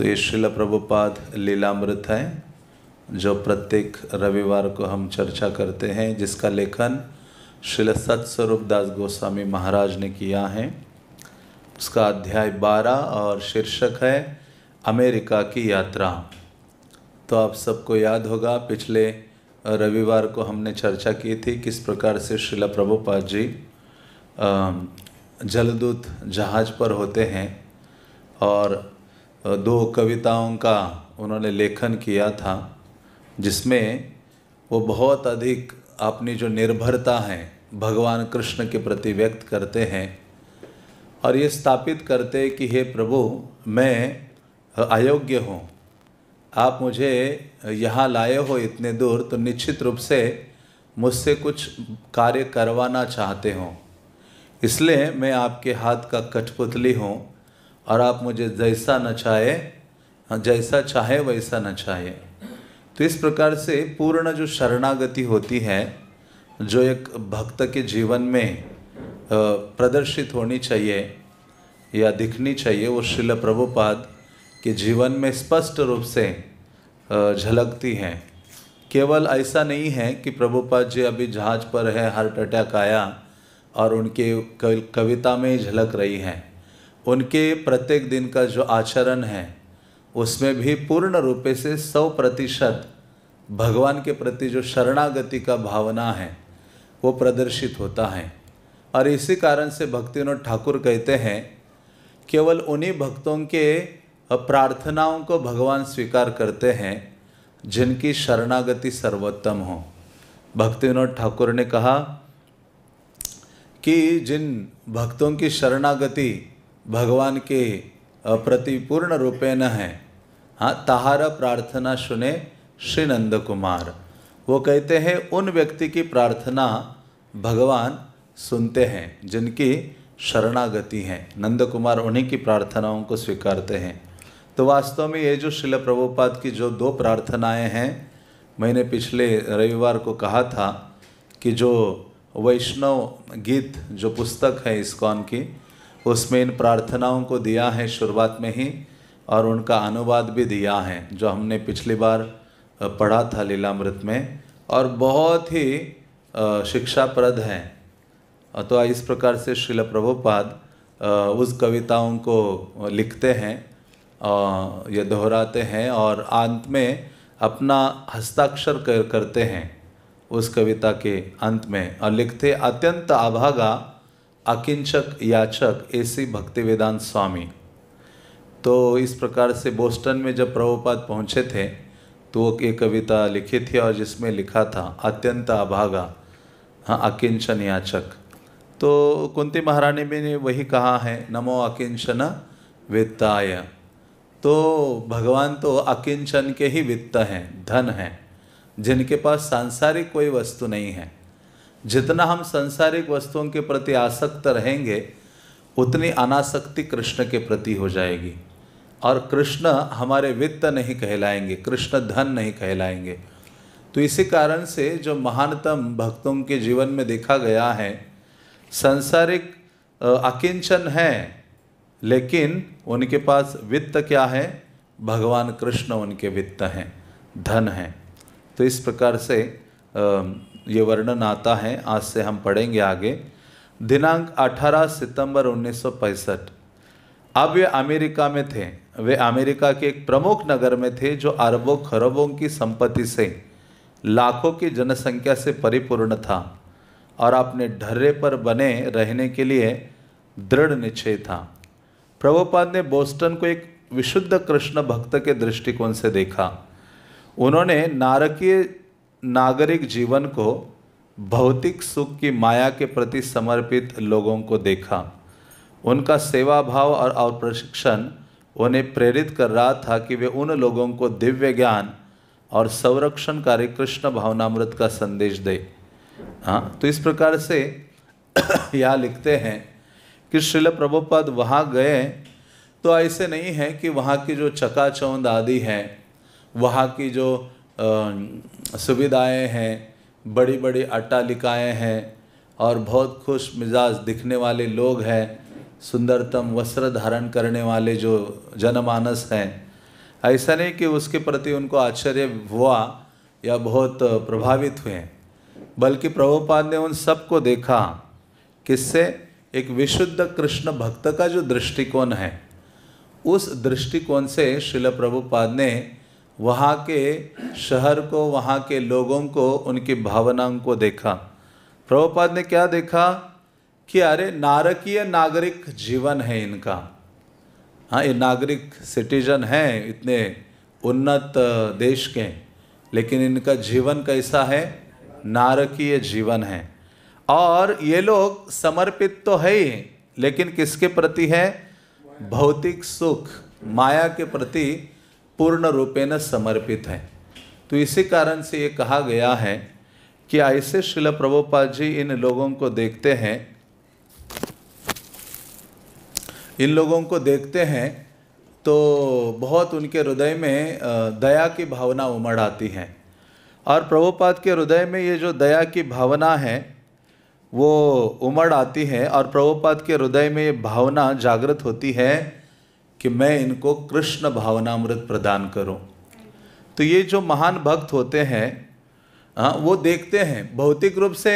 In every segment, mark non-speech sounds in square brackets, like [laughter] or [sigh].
तो ये शिल प्रभुपाद लीलामृत है जो प्रत्येक रविवार को हम चर्चा करते हैं जिसका लेखन शिल सत्स्वरूप दास गोस्वामी महाराज ने किया है उसका अध्याय 12 और शीर्षक है अमेरिका की यात्रा तो आप सबको याद होगा पिछले रविवार को हमने चर्चा की थी किस प्रकार से शिला प्रभुपाद जी जलदूत जहाज पर होते हैं और दो कविताओं का उन्होंने लेखन किया था जिसमें वो बहुत अधिक अपनी जो निर्भरता है भगवान कृष्ण के प्रति व्यक्त करते हैं और ये स्थापित करते कि हे प्रभु मैं अयोग्य हूँ आप मुझे यहाँ लाए हो इतने दूर तो निश्चित रूप से मुझसे कुछ कार्य करवाना चाहते हो इसलिए मैं आपके हाथ का कठपुतली हूँ और आप मुझे जैसा न चाहे हाँ, जैसा चाहे वैसा न चाहे तो इस प्रकार से पूर्ण जो शरणागति होती है जो एक भक्त के जीवन में प्रदर्शित होनी चाहिए या दिखनी चाहिए वो शिल प्रभुपाद के जीवन में स्पष्ट रूप से झलकती हैं केवल ऐसा नहीं है कि प्रभुपाद जी अभी जहाज पर है हार्ट अटैक आया और उनके कविता में ही झलक रही हैं उनके प्रत्येक दिन का जो आचरण है उसमें भी पूर्ण रूप से सौ प्रतिशत भगवान के प्रति जो शरणागति का भावना है वो प्रदर्शित होता है और इसी कारण से भक्तिनोद ठाकुर कहते हैं केवल उन्हीं भक्तों के प्रार्थनाओं को भगवान स्वीकार करते हैं जिनकी शरणागति सर्वोत्तम हो भक्ति विनोद ठाकुर ने कहा कि जिन भक्तों की शरणागति भगवान के प्रति पूर्ण रूपेण है हाँ तहारा प्रार्थना सुने श्री नंद कुमार वो कहते हैं उन व्यक्ति की प्रार्थना भगवान सुनते हैं जिनकी शरणागति है नंद कुमार उन्हीं की प्रार्थनाओं को स्वीकारते हैं तो वास्तव में ये जो शिल प्रभुपाद की जो दो प्रार्थनाएं हैं मैंने पिछले रविवार को कहा था कि जो वैष्णव गीत जो पुस्तक है इस्कॉन की उसमें इन प्रार्थनाओं को दिया है शुरुआत में ही और उनका अनुवाद भी दिया है जो हमने पिछली बार पढ़ा था लीलामृत में और बहुत ही शिक्षाप्रद है तो इस प्रकार से शिल प्रभुपाद उस कविताओं को लिखते हैं या दोहराते हैं और अंत में अपना हस्ताक्षर कर करते हैं उस कविता के अंत में और लिखते अत्यंत आभागा अकिंचक याचक ऐसी वेदांत स्वामी तो इस प्रकार से बोस्टन में जब प्रभुपाद पहुँचे थे तो वो ये कविता लिखी थी और जिसमें लिखा था अत्यंत अभागा हाँ अकिंचन याचक तो कुंती महारानी में ने वही कहा है नमो अकिंचन वित्ताय तो भगवान तो अकिंचन के ही वित्त हैं धन हैं जिनके पास सांसारिक कोई वस्तु नहीं है जितना हम संसारिक वस्तुओं के प्रति आसक्त रहेंगे उतनी अनासक्ति कृष्ण के प्रति हो जाएगी और कृष्ण हमारे वित्त नहीं कहलाएंगे कृष्ण धन नहीं कहलाएंगे तो इसी कारण से जो महानतम भक्तों के जीवन में देखा गया है संसारिक अकिंचन है लेकिन उनके पास वित्त क्या है भगवान कृष्ण उनके वित्त हैं धन हैं तो इस प्रकार से ये वर्णन आता है आज से हम पढ़ेंगे आगे दिनांक 18 सितंबर उन्नीस अब वे अमेरिका में थे वे अमेरिका के एक प्रमुख नगर में थे जो अरबों खरबों की संपत्ति से लाखों की जनसंख्या से परिपूर्ण था और अपने ढर्रे पर बने रहने के लिए दृढ़ निश्चय था प्रभुपाद ने बोस्टन को एक विशुद्ध कृष्ण भक्त के दृष्टिकोण से देखा उन्होंने नारकीय नागरिक जीवन को भौतिक सुख की माया के प्रति समर्पित लोगों को देखा उनका सेवा भाव और और प्रशिक्षण उन्हें प्रेरित कर रहा था कि वे उन लोगों को दिव्य ज्ञान और संरक्षण कार्य कृष्ण भावनामृत का संदेश दे हाँ तो इस प्रकार से [coughs] यह लिखते हैं कि श्रील प्रभुपद वहाँ गए तो ऐसे नहीं है कि वहाँ की जो चकाचौंध आदि हैं वहाँ की जो सुविधाएं हैं बड़ी बड़ी अट्टालिकाएँ हैं और बहुत खुश मिजाज दिखने वाले लोग हैं सुंदरतम वस्त्र धारण करने वाले जो जनमानस हैं ऐसा नहीं कि उसके प्रति उनको आश्चर्य हुआ या बहुत प्रभावित हुए बल्कि प्रभुपाद ने उन सबको देखा किससे एक विशुद्ध कृष्ण भक्त का जो दृष्टिकोण है उस दृष्टिकोण से शिल प्रभुपाद ने वहाँ के शहर को वहाँ के लोगों को उनकी भावनाओं को देखा प्रभुपाद ने क्या देखा कि अरे नारकीय नागरिक जीवन है इनका हाँ ये नागरिक सिटीजन हैं इतने उन्नत देश के लेकिन इनका जीवन कैसा है नारकीय जीवन है और ये लोग समर्पित तो है ही लेकिन किसके प्रति है भौतिक सुख माया के प्रति पूर्ण रूपेण समर्पित हैं तो इसी कारण से ये कहा गया है कि ऐसे शिल प्रभुपाद जी इन लोगों को देखते हैं इन लोगों को देखते हैं तो बहुत उनके हृदय में दया की भावना उमड़ आती है और प्रभुपाद के हृदय में ये जो दया की भावना है वो उमड़ आती है और प्रभुपाद के हृदय में ये भावना जागृत होती है कि मैं इनको कृष्ण भावनामृत प्रदान करूं तो ये जो महान भक्त होते हैं हाँ वो देखते हैं भौतिक रूप से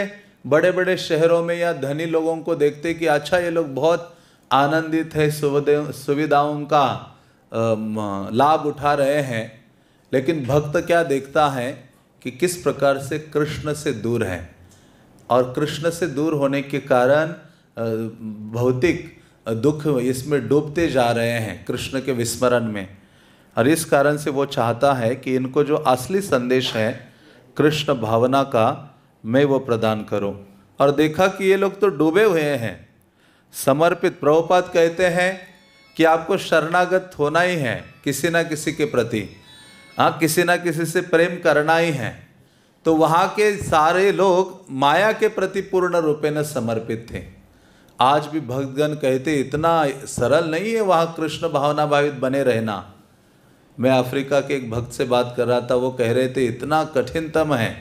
बड़े बड़े शहरों में या धनी लोगों को देखते कि अच्छा ये लोग बहुत आनंदित है सुविधाओं का लाभ उठा रहे हैं लेकिन भक्त क्या देखता है कि किस प्रकार से कृष्ण से दूर है और कृष्ण से दूर होने के कारण भौतिक दुख इसमें डूबते जा रहे हैं कृष्ण के विस्मरण में और इस कारण से वो चाहता है कि इनको जो असली संदेश है कृष्ण भावना का मैं वो प्रदान करूं और देखा कि ये लोग तो डूबे हुए हैं समर्पित प्रभुपात कहते हैं कि आपको शरणागत होना ही है किसी ना किसी के प्रति हाँ किसी ना किसी से प्रेम करना ही है तो वहाँ के सारे लोग माया के प्रति पूर्ण न समर्पित थे आज भी भक्तगण कहते इतना सरल नहीं है वहाँ कृष्ण भावना भावित बने रहना मैं अफ्रीका के एक भक्त से बात कर रहा था वो कह रहे थे इतना कठिनतम है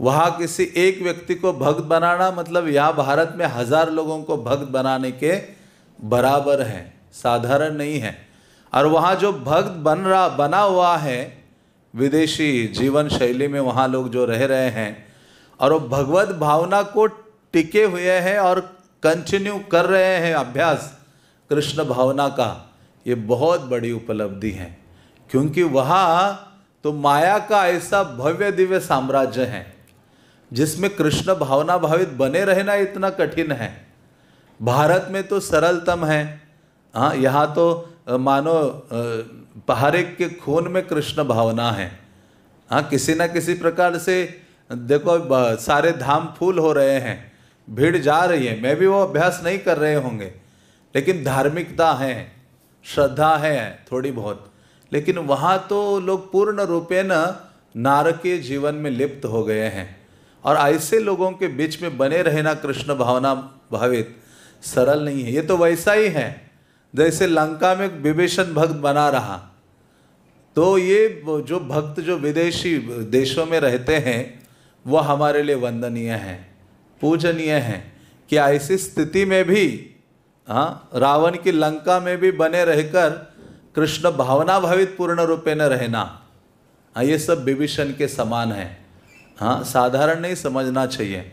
वहाँ किसी एक व्यक्ति को भक्त बनाना मतलब यहाँ भारत में हज़ार लोगों को भक्त बनाने के बराबर है साधारण नहीं है और वहाँ जो भक्त बन रहा बना हुआ है विदेशी जीवन शैली में वहाँ लोग जो रह रहे हैं और वो भगवत भावना को टिके हुए हैं और कंटिन्यू कर रहे हैं अभ्यास कृष्ण भावना का ये बहुत बड़ी उपलब्धि है क्योंकि वहाँ तो माया का ऐसा भव्य दिव्य साम्राज्य है जिसमें कृष्ण भावना भावित बने रहना इतना कठिन है भारत में तो सरलतम है हाँ यहाँ तो मानो पहाड़े के खून में कृष्ण भावना है हाँ किसी ना किसी प्रकार से देखो सारे धाम फूल हो रहे हैं भीड़ जा रही है मैं भी वो अभ्यास नहीं कर रहे होंगे लेकिन धार्मिकता है श्रद्धा है थोड़ी बहुत लेकिन वहाँ तो लोग पूर्ण रूपेण नारकीय जीवन में लिप्त हो गए हैं और ऐसे लोगों के बीच में बने रहना कृष्ण भावना भावित सरल नहीं है ये तो वैसा ही है जैसे लंका में विभीषण भक्त बना रहा तो ये जो भक्त जो विदेशी देशों में रहते हैं वह हमारे लिए वंदनीय हैं पूजनीय हैं कि ऐसी स्थिति में भी हाँ रावण की लंका में भी बने रहकर कृष्ण भावना भावित पूर्ण रूपे न रहना हाँ ये सब विभीषण के समान है हाँ साधारण नहीं समझना चाहिए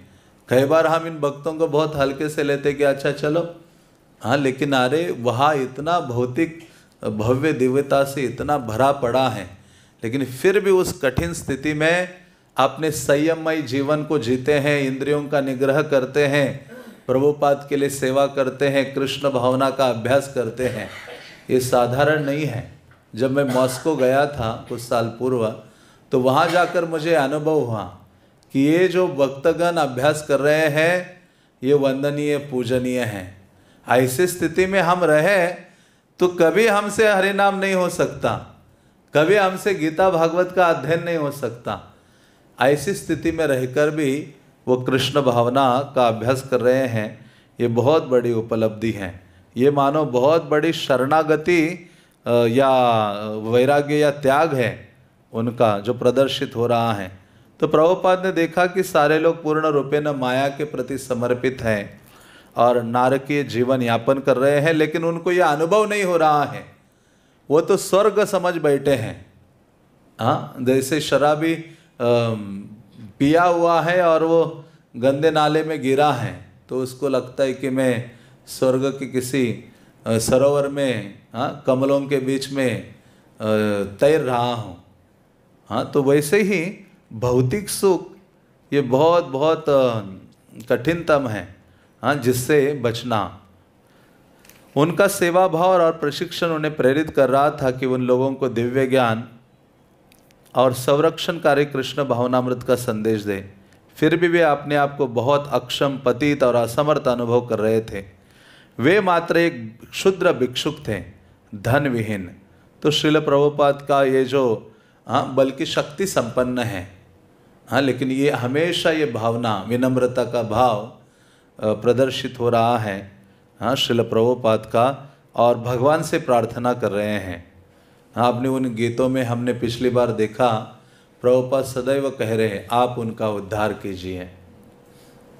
कई बार हम इन भक्तों को बहुत हल्के से लेते कि अच्छा चलो हाँ लेकिन अरे वहाँ इतना भौतिक भव्य दिव्यता से इतना भरा पड़ा है लेकिन फिर भी उस कठिन स्थिति में अपने संयमय जीवन को जीते हैं इंद्रियों का निग्रह करते हैं प्रभुपाद के लिए सेवा करते हैं कृष्ण भावना का अभ्यास करते हैं ये साधारण नहीं है जब मैं मॉस्को गया था कुछ साल पूर्व तो वहाँ जाकर मुझे अनुभव हुआ कि ये जो भक्तगण अभ्यास कर रहे हैं ये वंदनीय पूजनीय हैं ऐसी स्थिति में हम रहे तो कभी हमसे हरिनाम नहीं हो सकता कभी हमसे गीता भागवत का अध्ययन नहीं हो सकता ऐसी स्थिति में रहकर भी वो कृष्ण भावना का अभ्यास कर रहे हैं ये बहुत बड़ी उपलब्धि है ये मानो बहुत बड़ी शरणागति या वैराग्य या त्याग है उनका जो प्रदर्शित हो रहा है तो प्रभुपाद ने देखा कि सारे लोग पूर्ण रूपे न माया के प्रति समर्पित हैं और नारकीय जीवन यापन कर रहे हैं लेकिन उनको यह अनुभव नहीं हो रहा है वो तो स्वर्ग समझ बैठे हैं हाँ जैसे शराबी पिया हुआ है और वो गंदे नाले में गिरा है तो उसको लगता है कि मैं स्वर्ग के किसी सरोवर में हाँ कमलों के बीच में तैर रहा हूँ हाँ तो वैसे ही भौतिक सुख ये बहुत बहुत कठिनतम है हाँ जिससे बचना उनका सेवा भाव और प्रशिक्षण उन्हें प्रेरित कर रहा था कि उन लोगों को दिव्य ज्ञान और संरक्षण कार्य कृष्ण भावनामृत का संदेश दें फिर भी वे अपने आप को बहुत अक्षम पतित और असमर्थ अनुभव कर रहे थे वे मात्र एक क्षुद्र भिक्षुक थे धन विहीन तो श्रील प्रभुपाद का ये जो हाँ बल्कि शक्ति संपन्न है हाँ लेकिन ये हमेशा ये भावना विनम्रता का भाव प्रदर्शित हो रहा है हाँ श्रील प्रभुपाद का और भगवान से प्रार्थना कर रहे हैं आपने उन गीतों में हमने पिछली बार देखा प्रभुपाद सदैव कह रहे हैं आप उनका उद्धार कीजिए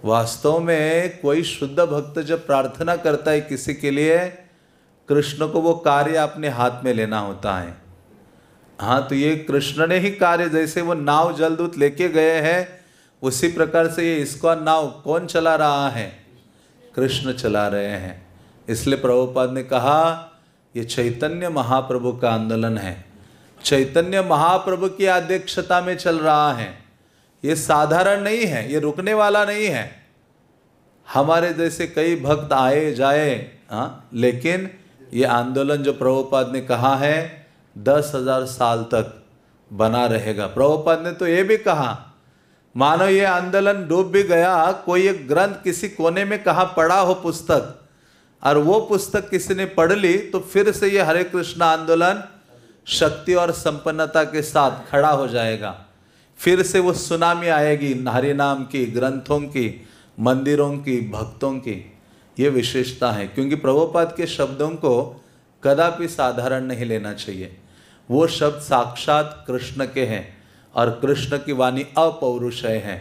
वास्तव में कोई शुद्ध भक्त जब प्रार्थना करता है किसी के लिए कृष्ण को वो कार्य अपने हाथ में लेना होता है हाँ तो ये कृष्ण ने ही कार्य जैसे वो नाव जलदूत लेके गए हैं उसी प्रकार से ये इसका नाव कौन चला रहा है कृष्ण चला रहे हैं इसलिए प्रभुपाद ने कहा ये चैतन्य महाप्रभु का आंदोलन है चैतन्य महाप्रभु की अध्यक्षता में चल रहा है ये साधारण नहीं है ये रुकने वाला नहीं है हमारे जैसे कई भक्त आए जाए हाँ लेकिन ये आंदोलन जो प्रभुपाद ने कहा है दस हजार साल तक बना रहेगा प्रभुपाद ने तो ये भी कहा मानो ये आंदोलन डूब भी गया कोई एक ग्रंथ किसी कोने में कहा पड़ा हो पुस्तक और वो पुस्तक किसी ने पढ़ ली तो फिर से ये हरे कृष्ण आंदोलन शक्ति और संपन्नता के साथ खड़ा हो जाएगा फिर से वो सुनामी आएगी हरि नाम की ग्रंथों की मंदिरों की भक्तों की ये विशेषता है क्योंकि प्रभुपाद के शब्दों को कदापि साधारण नहीं लेना चाहिए वो शब्द साक्षात कृष्ण के हैं और कृष्ण की वाणी अपौरुषय हैं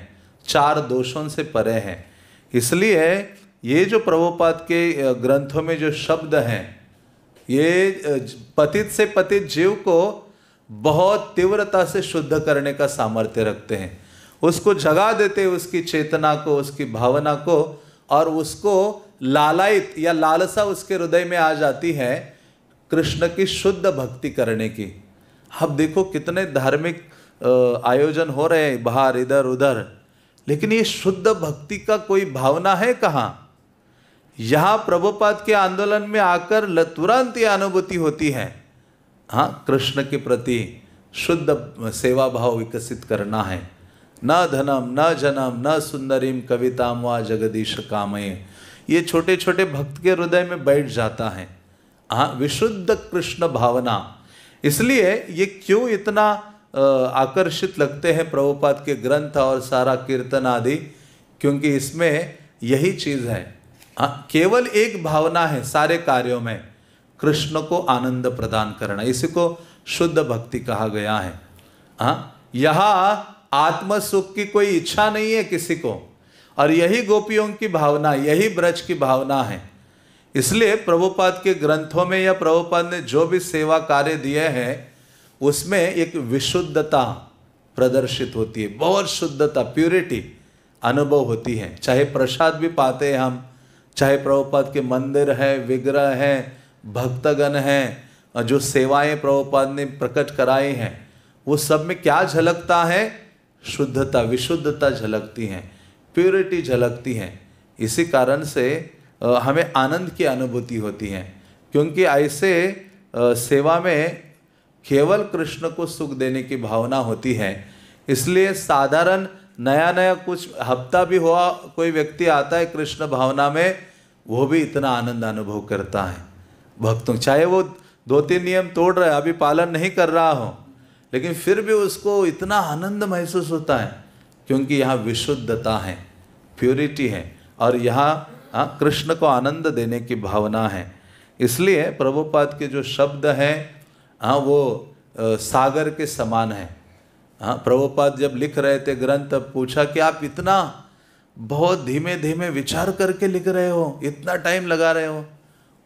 चार दोषों से परे हैं इसलिए ये जो प्रभुपाद के ग्रंथों में जो शब्द हैं ये पतित से पतित जीव को बहुत तीव्रता से शुद्ध करने का सामर्थ्य रखते हैं उसको जगा देते उसकी चेतना को उसकी भावना को और उसको लालायित या लालसा उसके हृदय में आ जाती है कृष्ण की शुद्ध भक्ति करने की अब देखो कितने धार्मिक आयोजन हो रहे हैं बाहर इधर उधर लेकिन ये शुद्ध भक्ति का कोई भावना है कहाँ यहाँ प्रभुपाद के आंदोलन में आकर तुरंत ये अनुभूति होती है हाँ कृष्ण के प्रति शुद्ध सेवा भाव विकसित करना है न धनम न जनम न सुंदरीम कविताम व जगदीश कामय ये छोटे छोटे भक्त के हृदय में बैठ जाता है हाँ विशुद्ध कृष्ण भावना इसलिए ये क्यों इतना आकर्षित लगते हैं प्रभुपाद के ग्रंथ और सारा कीर्तन आदि क्योंकि इसमें यही चीज़ है हाँ, केवल एक भावना है सारे कार्यों में कृष्ण को आनंद प्रदान करना इसी को शुद्ध भक्ति कहा गया है हाँ यहाँ आत्म सुख की कोई इच्छा नहीं है किसी को और यही गोपियों की भावना यही ब्रज की भावना है इसलिए प्रभुपाद के ग्रंथों में या प्रभुपाद ने जो भी सेवा कार्य दिए हैं उसमें एक विशुद्धता प्रदर्शित होती है बहुत शुद्धता प्योरिटी अनुभव होती है चाहे प्रसाद भी पाते हैं हम चाहे प्रभुपाद के मंदिर हैं विग्रह हैं भक्तगण हैं जो सेवाएं प्रभुपाद ने प्रकट कराई हैं वो सब में क्या झलकता है शुद्धता विशुद्धता झलकती है प्योरिटी झलकती है इसी कारण से हमें आनंद की अनुभूति होती है क्योंकि ऐसे सेवा में केवल कृष्ण को सुख देने की भावना होती है इसलिए साधारण नया नया कुछ हफ्ता भी हुआ कोई व्यक्ति आता है कृष्ण भावना में वो भी इतना आनंद अनुभव करता है भक्तों चाहे वो दो तीन नियम तोड़ रहा है अभी पालन नहीं कर रहा हो लेकिन फिर भी उसको इतना आनंद महसूस होता है क्योंकि यहाँ विशुद्धता है प्योरिटी है और यहाँ हाँ, कृष्ण को आनंद देने की भावना है इसलिए प्रभुपाद के जो शब्द हैं हाँ वो आ, सागर के समान हैं हाँ प्रभुपाद जब लिख रहे थे ग्रंथ तब पूछा कि आप इतना बहुत धीमे धीमे विचार करके लिख रहे हो इतना टाइम लगा रहे हो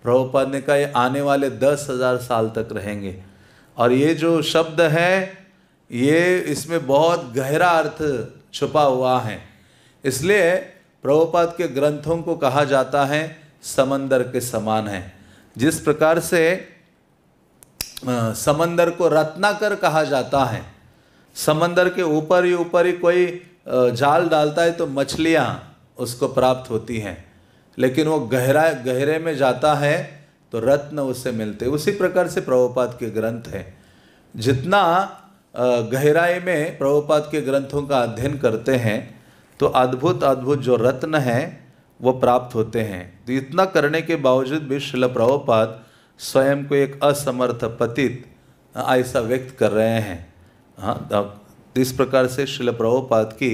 प्रभुपाद ने कहा ये आने वाले दस हज़ार साल तक रहेंगे और ये जो शब्द है ये इसमें बहुत गहरा अर्थ छुपा हुआ है इसलिए प्रभुपाद के ग्रंथों को कहा जाता है समंदर के समान है जिस प्रकार से समंदर को रत्नाकर कहा जाता है समंदर के ऊपर ही ऊपर ही कोई जाल डालता है तो मछलियाँ उसको प्राप्त होती हैं लेकिन वो गहरा गहरे में जाता है तो रत्न उससे मिलते उसी प्रकार से प्रभुपाद के ग्रंथ हैं जितना गहराई में प्रभुपाद के ग्रंथों का अध्ययन करते हैं तो अद्भुत अद्भुत जो रत्न हैं वो प्राप्त होते हैं तो इतना करने के बावजूद भी शिल प्रभुपाद स्वयं को एक असमर्थ पतित ऐसा व्यक्त कर रहे हैं हाँ इस प्रकार से शिल प्रभुपाद की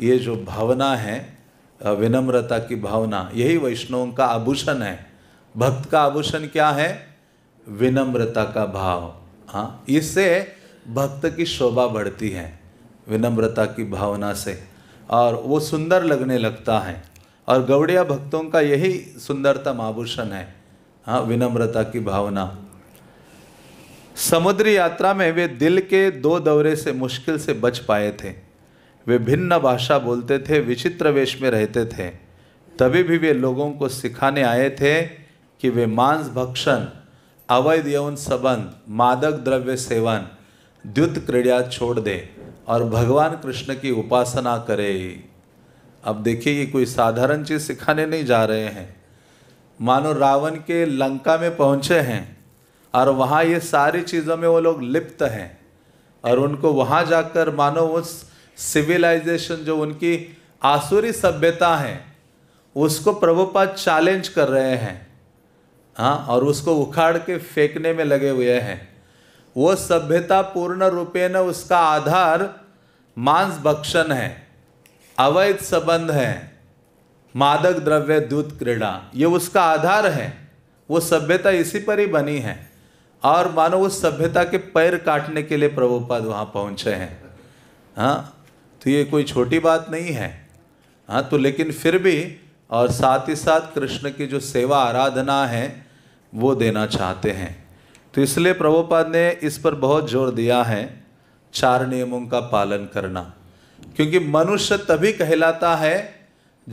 ये जो भावना है विनम्रता की भावना यही वैष्णव का आभूषण है भक्त का आभूषण क्या है विनम्रता का भाव हाँ इससे भक्त की शोभा बढ़ती है विनम्रता की भावना से और वो सुंदर लगने लगता है और गौड़िया भक्तों का यही सुंदरतम आभूषण है हाँ विनम्रता की भावना समुद्री यात्रा में वे दिल के दो दौरे से मुश्किल से बच पाए थे वे भिन्न भाषा बोलते थे विचित्र वेश में रहते थे तभी भी वे लोगों को सिखाने आए थे कि वे मांस भक्षण अवैध यौन संबंध मादक द्रव्य सेवन द्युत क्रीड़ा छोड़ दे और भगवान कृष्ण की उपासना करे अब देखिए ये कोई साधारण चीज़ सिखाने नहीं जा रहे हैं मानो रावण के लंका में पहुँचे हैं और वहाँ ये सारी चीज़ों में वो लोग लिप्त हैं और उनको वहाँ जाकर मानो उस सिविलाइजेशन जो उनकी आसुरी सभ्यता है उसको प्रभुपाद चैलेंज कर रहे हैं हाँ और उसको उखाड़ के फेंकने में लगे हुए हैं वो सभ्यता पूर्ण रूपे न उसका आधार मांस भक्षण है अवैध संबंध है मादक द्रव्य दूध क्रीड़ा ये उसका आधार है वो सभ्यता इसी पर ही बनी है और मानो उस सभ्यता के पैर काटने के लिए प्रभुपाद वहाँ पहुँचे हैं हाँ तो ये कोई छोटी बात नहीं है हाँ तो लेकिन फिर भी और साथ ही साथ कृष्ण की जो सेवा आराधना है वो देना चाहते हैं तो इसलिए प्रभुपाद ने इस पर बहुत जोर दिया है चार नियमों का पालन करना क्योंकि मनुष्य तभी कहलाता है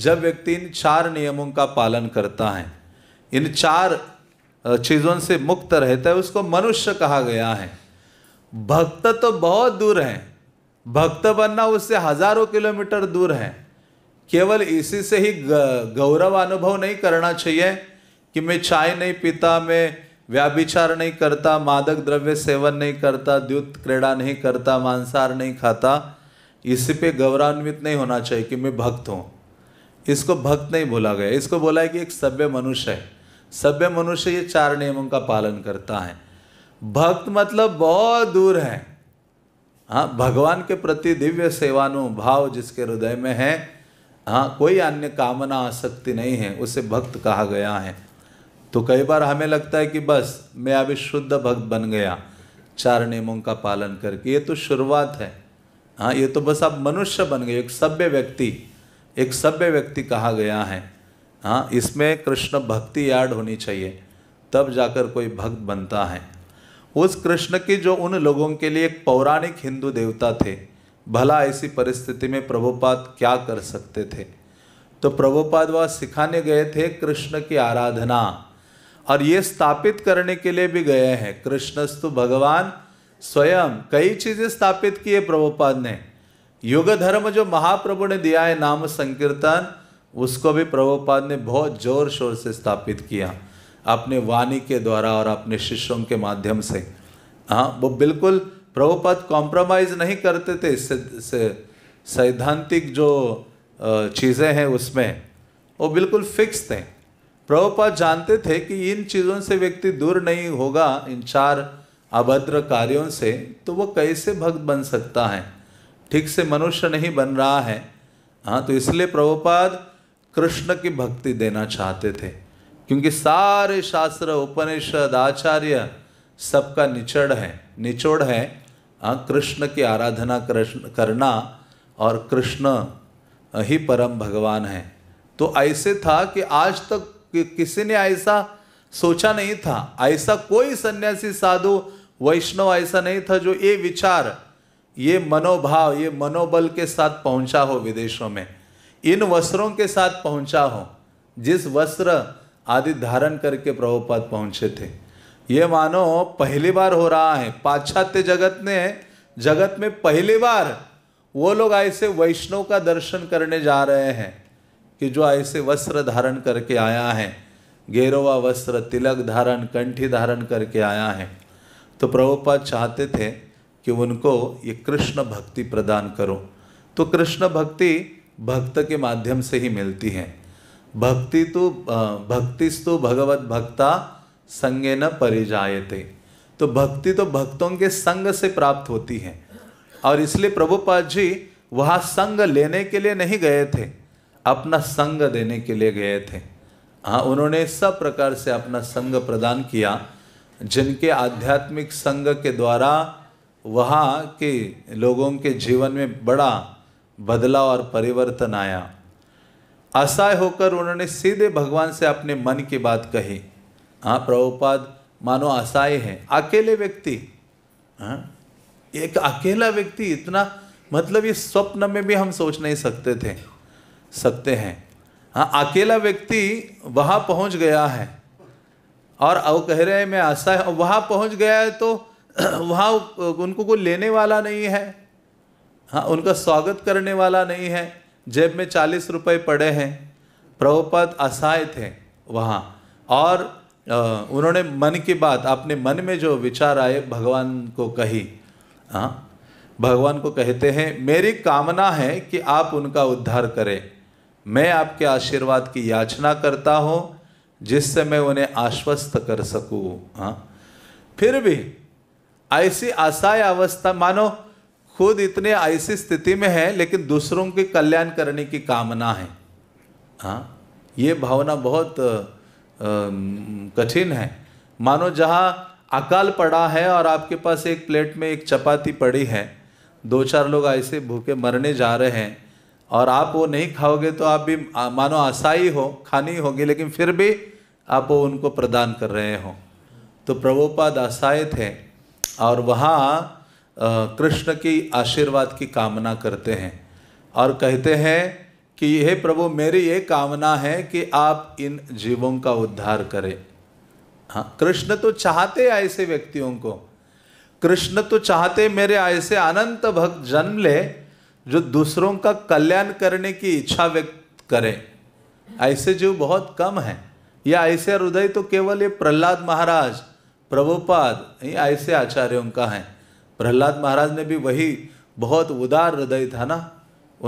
जब व्यक्ति इन चार नियमों का पालन करता है इन चार चीज़ों से मुक्त रहता है उसको मनुष्य कहा गया है भक्त तो बहुत दूर हैं भक्त बनना उससे हजारों किलोमीटर दूर है केवल इसी से ही गौरव अनुभव नहीं करना चाहिए कि मैं चाय नहीं पीता मैं व्याभिचार नहीं करता मादक द्रव्य सेवन नहीं करता द्युत क्रीड़ा नहीं करता मांसाहार नहीं खाता इसी पे गौरवान्वित नहीं होना चाहिए कि मैं भक्त हूँ इसको भक्त नहीं बोला गया इसको बोला है कि एक सभ्य मनुष्य है सभ्य मनुष्य ये चार नियमों का पालन करता है भक्त मतलब बहुत दूर है हाँ भगवान के प्रति दिव्य सेवानुभाव जिसके हृदय में है हाँ कोई अन्य कामना आसक्ति नहीं है उसे भक्त कहा गया है तो कई बार हमें लगता है कि बस मैं अभी शुद्ध भक्त बन गया चार नियमों का पालन करके ये तो शुरुआत है हाँ ये तो बस आप मनुष्य बन गए एक सभ्य व्यक्ति एक सभ्य व्यक्ति कहा गया है हाँ इसमें कृष्ण भक्ति याड होनी चाहिए तब जाकर कोई भक्त बनता है उस कृष्ण की जो उन लोगों के लिए एक पौराणिक हिंदू देवता थे भला ऐसी परिस्थिति में प्रभुपाद क्या कर सकते थे तो प्रभुपाद वह सिखाने गए थे कृष्ण की आराधना और ये स्थापित करने के लिए भी गए हैं कृष्णस्तु भगवान स्वयं कई चीज़ें स्थापित किए प्रभुपाद ने युग धर्म जो महाप्रभु ने दिया है नाम संकीर्तन उसको भी प्रभुपाद ने बहुत जोर शोर से स्थापित किया अपने वाणी के द्वारा और अपने शिष्यों के माध्यम से हाँ वो बिल्कुल प्रभुपाद कॉम्प्रोमाइज़ नहीं करते थे इससे सैद्धांतिक जो चीज़ें हैं उसमें वो बिल्कुल फिक्स थे प्रभुपाद जानते थे कि इन चीज़ों से व्यक्ति दूर नहीं होगा इन चार अभद्र कार्यों से तो वो कैसे भक्त बन सकता है ठीक से मनुष्य नहीं बन रहा है हाँ तो इसलिए प्रभुपाद कृष्ण की भक्ति देना चाहते थे क्योंकि सारे शास्त्र उपनिषद आचार्य सबका निचड़ है निचोड़ है हाँ कृष्ण की आराधना करना और कृष्ण ही परम भगवान है तो ऐसे था कि आज तक कि किसी ने ऐसा सोचा नहीं था ऐसा कोई सन्यासी साधु वैष्णव ऐसा नहीं था जो ये विचार ये मनोभाव ये मनोबल के साथ पहुंचा हो विदेशों में इन वस्त्रों के साथ पहुंचा हो जिस वस्त्र आदि धारण करके प्रभुपाद पहुंचे थे ये मानो पहली बार हो रहा है पाश्चात्य जगत ने जगत में पहली बार वो लोग ऐसे वैष्णव का दर्शन करने जा रहे हैं कि जो ऐसे वस्त्र धारण करके आया है गेरोवा वस्त्र तिलक धारण कंठी धारण करके आया है तो प्रभुपाद चाहते थे कि उनको ये कृष्ण भक्ति प्रदान करो तो कृष्ण भक्ति भक्त के माध्यम से ही मिलती हैं भक्ति तो भक्तिस्तु तो भगवत भक्ता संगे न परिजायते तो भक्ति तो भक्तों के संग से प्राप्त होती है और इसलिए प्रभुपाद जी वहाँ संग लेने के लिए नहीं गए थे अपना संग देने के लिए गए थे हाँ उन्होंने सब प्रकार से अपना संग प्रदान किया जिनके आध्यात्मिक संग के द्वारा वहाँ के लोगों के जीवन में बड़ा बदलाव और परिवर्तन आया असहाय होकर उन्होंने सीधे भगवान से अपने मन की बात कही हाँ प्रभुपाद मानो असहाय हैं अकेले व्यक्ति हाँ एक अकेला व्यक्ति इतना मतलब ये स्वप्न में भी हम सोच नहीं सकते थे सकते हैं हाँ अकेला व्यक्ति वहाँ पहुँच गया है और वो कह रहे हैं मैं आशा वहाँ पहुँच गया है तो [clears throat] वहाँ उनको कोई लेने वाला नहीं है हाँ उनका स्वागत करने वाला नहीं है जेब में चालीस रुपए पड़े हैं प्रभुपद असहाय थे वहाँ और उन्होंने मन की बात अपने मन में जो विचार आए भगवान को कही हाँ भगवान को कहते हैं मेरी कामना है कि आप उनका उद्धार करें मैं आपके आशीर्वाद की याचना करता हूँ जिससे मैं उन्हें आश्वस्त कर सकूँ हाँ फिर भी ऐसी असहाय अवस्था मानो खुद इतने ऐसी स्थिति में है लेकिन दूसरों के कल्याण करने की कामना है हाँ ये भावना बहुत कठिन है मानो जहाँ अकाल पड़ा है और आपके पास एक प्लेट में एक चपाती पड़ी है दो चार लोग ऐसे भूखे मरने जा रहे हैं और आप वो नहीं खाओगे तो आप भी मानो आसाई हो खानी होगी लेकिन फिर भी आप वो उनको प्रदान कर रहे हो तो प्रभुपाद आसाय थे और वहाँ कृष्ण की आशीर्वाद की कामना करते हैं और कहते हैं कि हे प्रभु मेरी ये कामना है कि आप इन जीवों का उद्धार करें हाँ कृष्ण तो चाहते ऐसे व्यक्तियों को कृष्ण तो चाहते मेरे ऐसे अनंत भक्त जन्म ले जो दूसरों का कल्याण करने की इच्छा व्यक्त करें ऐसे जीव बहुत कम हैं या ऐसे हृदय तो केवल ये प्रहलाद महाराज प्रभुपाद ये ऐसे आचार्यों का हैं प्रहलाद महाराज ने भी वही बहुत उदार हृदय था ना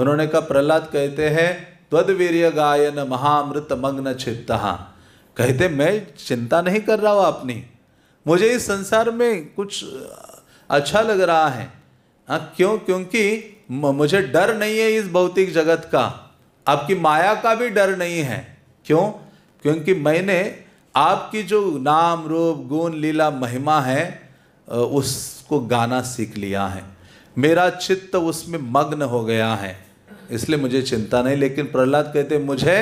उन्होंने कहा प्रहलाद कहते हैं त्वदवीर गायन महामृत मग्न छिता कहते मैं चिंता नहीं कर रहा हूँ अपनी मुझे इस संसार में कुछ अच्छा लग रहा है आ, हाँ, क्यों क्योंकि मुझे डर नहीं है इस भौतिक जगत का आपकी माया का भी डर नहीं है क्यों क्योंकि मैंने आपकी जो नाम रूप गुण लीला महिमा है उसको गाना सीख लिया है मेरा चित्त उसमें मग्न हो गया है इसलिए मुझे चिंता नहीं लेकिन प्रहलाद कहते मुझे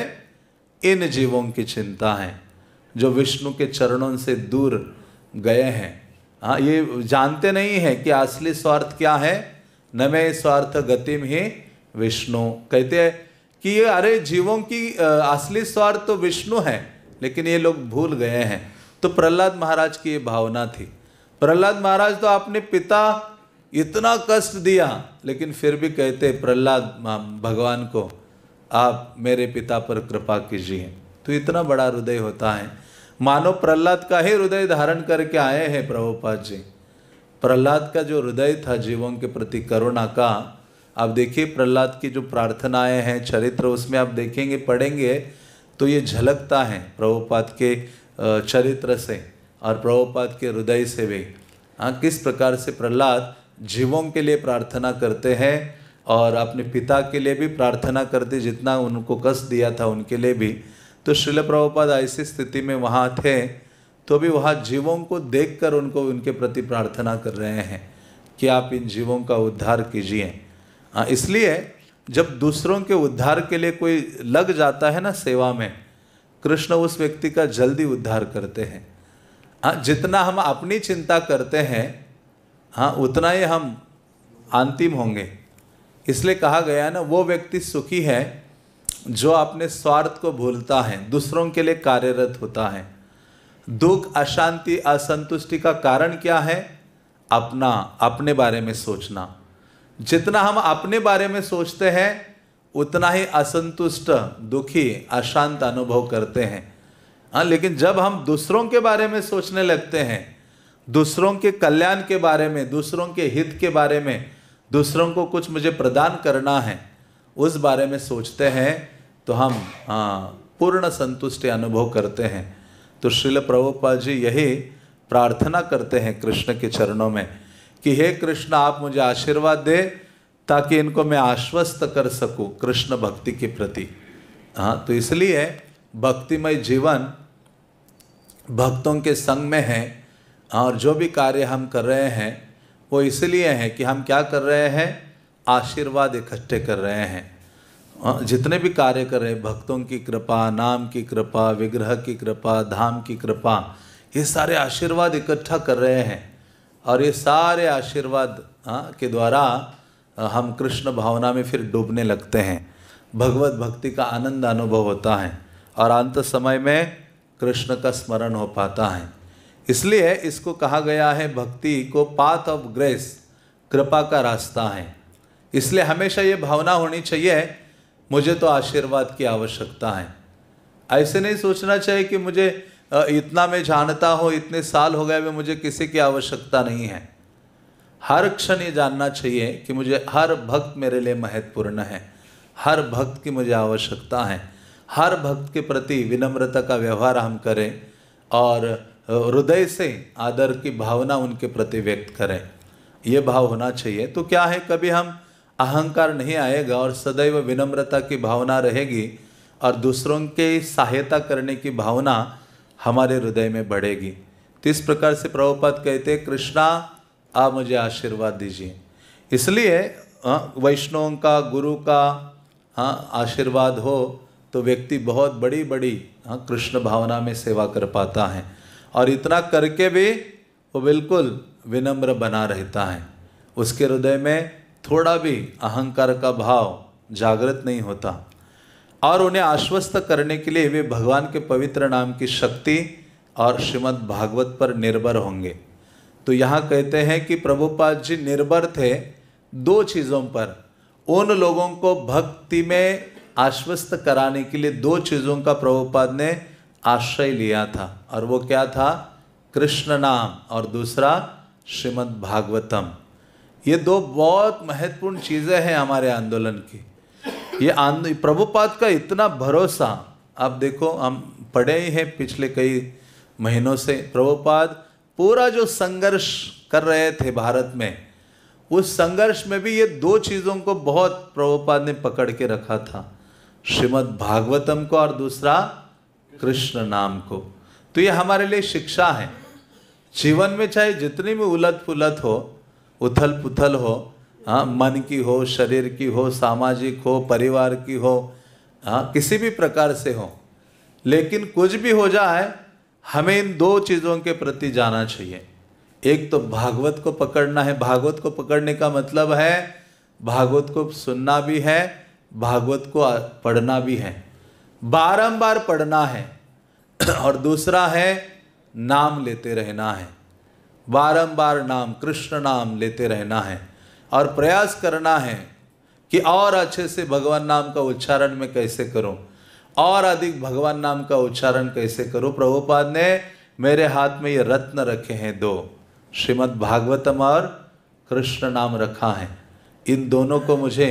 इन जीवों की चिंता है जो विष्णु के चरणों से दूर गए हैं हाँ ये जानते नहीं है कि असली स्वार्थ क्या है न मैं स्वार्थ गतिम ही विष्णु कहते हैं कि ये अरे जीवों की असली स्वार्थ तो विष्णु है लेकिन ये लोग भूल गए हैं तो प्रहलाद महाराज की ये भावना थी प्रहलाद महाराज तो अपने पिता इतना कष्ट दिया लेकिन फिर भी कहते प्रहलाद भगवान को आप मेरे पिता पर कृपा कीजिए तो इतना बड़ा हृदय होता है मानो प्रहलाद का ही हृदय धारण करके आए हैं प्रभुपाद जी प्रहलाद का जो हृदय था जीवों के प्रति करुणा का आप देखिए प्रहलाद की जो प्रार्थनाएं हैं चरित्र उसमें आप देखेंगे पढ़ेंगे तो ये झलकता है प्रभुपाद के चरित्र से और प्रभुपाद के हृदय से भी हाँ किस प्रकार से प्रहलाद जीवों के लिए प्रार्थना करते हैं और अपने पिता के लिए भी प्रार्थना करते जितना उनको कष्ट दिया था उनके लिए भी तो शिल प्रभुपाद ऐसी स्थिति में वहाँ थे तो भी वहाँ जीवों को देखकर उनको उनके प्रति प्रार्थना कर रहे हैं कि आप इन जीवों का उद्धार कीजिए हाँ इसलिए जब दूसरों के उद्धार के लिए कोई लग जाता है ना सेवा में कृष्ण उस व्यक्ति का जल्दी उद्धार करते हैं हाँ जितना हम अपनी चिंता करते हैं हाँ उतना ही हम अंतिम होंगे इसलिए कहा गया है ना वो व्यक्ति सुखी है जो अपने स्वार्थ को भूलता है दूसरों के लिए कार्यरत होता है दुख अशांति असंतुष्टि का कारण क्या है अपना अपने बारे में सोचना जितना हम अपने बारे में सोचते हैं उतना ही असंतुष्ट दुखी अशांत अनुभव करते हैं हाँ लेकिन जब हम दूसरों के बारे में सोचने लगते हैं दूसरों के कल्याण के बारे में दूसरों के हित के बारे में दूसरों को कुछ मुझे प्रदान करना है उस बारे में सोचते हैं तो हम हाँ पूर्ण संतुष्टि अनुभव करते हैं तो श्रील प्रभुपाल जी यही प्रार्थना करते हैं कृष्ण के चरणों में कि हे कृष्ण आप मुझे आशीर्वाद दे ताकि इनको मैं आश्वस्त कर सकूं कृष्ण भक्ति के प्रति हाँ तो इसलिए भक्तिमय जीवन भक्तों के संग में हैं और जो भी कार्य हम कर रहे हैं वो इसलिए हैं कि हम क्या कर रहे हैं आशीर्वाद इकट्ठे कर रहे हैं जितने भी कार्य कर रहे हैं भक्तों की कृपा नाम की कृपा विग्रह की कृपा धाम की कृपा ये सारे आशीर्वाद इकट्ठा कर रहे हैं और ये सारे आशीर्वाद हाँ, के द्वारा हम कृष्ण भावना में फिर डूबने लगते हैं भगवत भक्ति का आनंद अनुभव होता है और अंत समय में कृष्ण का स्मरण हो पाता है इसलिए इसको कहा गया है भक्ति को पाथ ऑफ ग्रेस कृपा का रास्ता है इसलिए हमेशा ये भावना होनी चाहिए मुझे तो आशीर्वाद की आवश्यकता है ऐसे नहीं सोचना चाहिए कि मुझे इतना मैं जानता हूँ इतने साल हो गए मैं मुझे किसी की आवश्यकता नहीं है हर क्षण ये जानना चाहिए कि मुझे हर भक्त मेरे लिए महत्वपूर्ण है हर भक्त की मुझे आवश्यकता है हर भक्त के प्रति विनम्रता का व्यवहार हम करें और हृदय से आदर की भावना उनके प्रति व्यक्त करें ये भाव होना चाहिए तो क्या है कभी हम अहंकार नहीं आएगा और सदैव विनम्रता की भावना रहेगी और दूसरों के सहायता करने की भावना हमारे हृदय में बढ़ेगी तो इस प्रकार से प्रभुपद कहते कृष्णा आप मुझे आशीर्वाद दीजिए इसलिए वैष्णव का गुरु का हाँ आशीर्वाद हो तो व्यक्ति बहुत बड़ी बड़ी हाँ, कृष्ण भावना में सेवा कर पाता है और इतना करके भी वो बिल्कुल विनम्र बना रहता है उसके हृदय में थोड़ा भी अहंकार का भाव जागृत नहीं होता और उन्हें आश्वस्त करने के लिए वे भगवान के पवित्र नाम की शक्ति और श्रीमद् भागवत पर निर्भर होंगे तो यहाँ कहते हैं कि प्रभुपाद जी निर्भर थे दो चीज़ों पर उन लोगों को भक्ति में आश्वस्त कराने के लिए दो चीज़ों का प्रभुपाद ने आश्रय लिया था और वो क्या था कृष्ण नाम और दूसरा श्रीमद् भागवतम ये दो बहुत महत्वपूर्ण चीज़ें हैं हमारे आंदोलन की ये प्रभुपाद का इतना भरोसा आप देखो हम पढ़े ही हैं पिछले कई महीनों से प्रभुपाद पूरा जो संघर्ष कर रहे थे भारत में उस संघर्ष में भी ये दो चीज़ों को बहुत प्रभुपाद ने पकड़ के रखा था श्रीमद् भागवतम को और दूसरा कृष्ण नाम को तो ये हमारे लिए शिक्षा है जीवन में चाहे जितनी भी उलट पुलट हो उथल पुथल हो हाँ मन की हो शरीर की हो सामाजिक हो परिवार की हो हाँ किसी भी प्रकार से हो लेकिन कुछ भी हो जाए हमें इन दो चीज़ों के प्रति जाना चाहिए एक तो भागवत को पकड़ना है भागवत को पकड़ने का मतलब है भागवत को सुनना भी है भागवत को पढ़ना भी है बारंबार पढ़ना है [clears throat] और दूसरा है नाम लेते रहना है बारंबार नाम कृष्ण नाम लेते रहना है और प्रयास करना है कि और अच्छे से भगवान नाम का उच्चारण में कैसे करूं और अधिक भगवान नाम का उच्चारण कैसे करूं प्रभुपाद ने मेरे हाथ में ये रत्न रखे हैं दो श्रीमद् भागवतम और कृष्ण नाम रखा है इन दोनों को मुझे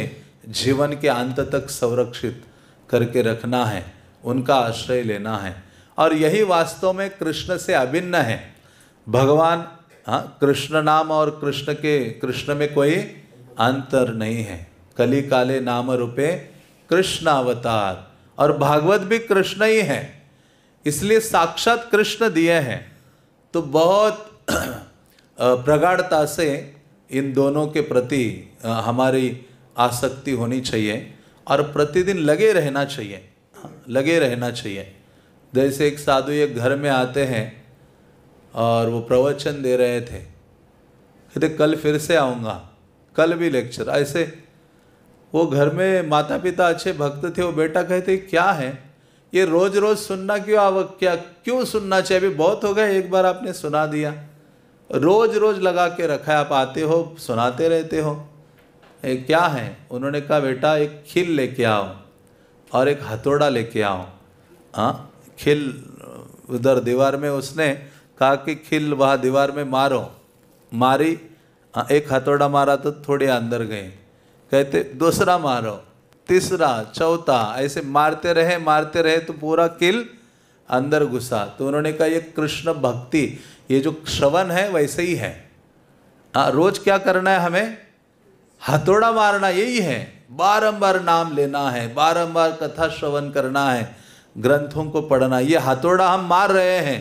जीवन के अंत तक संरक्षित करके रखना है उनका आश्रय लेना है और यही वास्तव में कृष्ण से अभिन्न है भगवान हाँ कृष्ण नाम और कृष्ण के कृष्ण में कोई अंतर नहीं है कली काले नाम रूपे कृष्ण अवतार और भागवत भी कृष्ण ही है इसलिए साक्षात कृष्ण दिए हैं तो बहुत [clears throat] प्रगाढ़ता से इन दोनों के प्रति हमारी आसक्ति होनी चाहिए और प्रतिदिन लगे रहना चाहिए लगे रहना चाहिए जैसे एक साधु एक घर में आते हैं और वो प्रवचन दे रहे थे कहते कल फिर से आऊँगा कल भी लेक्चर ऐसे वो घर में माता पिता अच्छे भक्त थे वो बेटा कहते क्या है ये रोज रोज सुनना क्यों आवक क्या क्यों सुनना चाहिए अभी बहुत हो गया एक बार आपने सुना दिया रोज रोज लगा के रखा है आप आते हो सुनाते रहते हो क्या है उन्होंने कहा बेटा एक खिल लेके आओ और एक हथौड़ा लेके आओ हाँ खिल उधर दीवार में उसने कहा कि खिल वहाँ दीवार में मारो मारी एक हथौड़ा मारा तो थोड़े अंदर गए कहते दूसरा मारो तीसरा चौथा ऐसे मारते रहे मारते रहे तो पूरा किल अंदर घुसा तो उन्होंने कहा ये कृष्ण भक्ति ये जो श्रवण है वैसे ही है आ, रोज क्या करना है हमें हथौड़ा मारना यही है बारंबार नाम लेना है बारंबार कथा श्रवण करना है ग्रंथों को पढ़ना ये हथौड़ा हम मार रहे हैं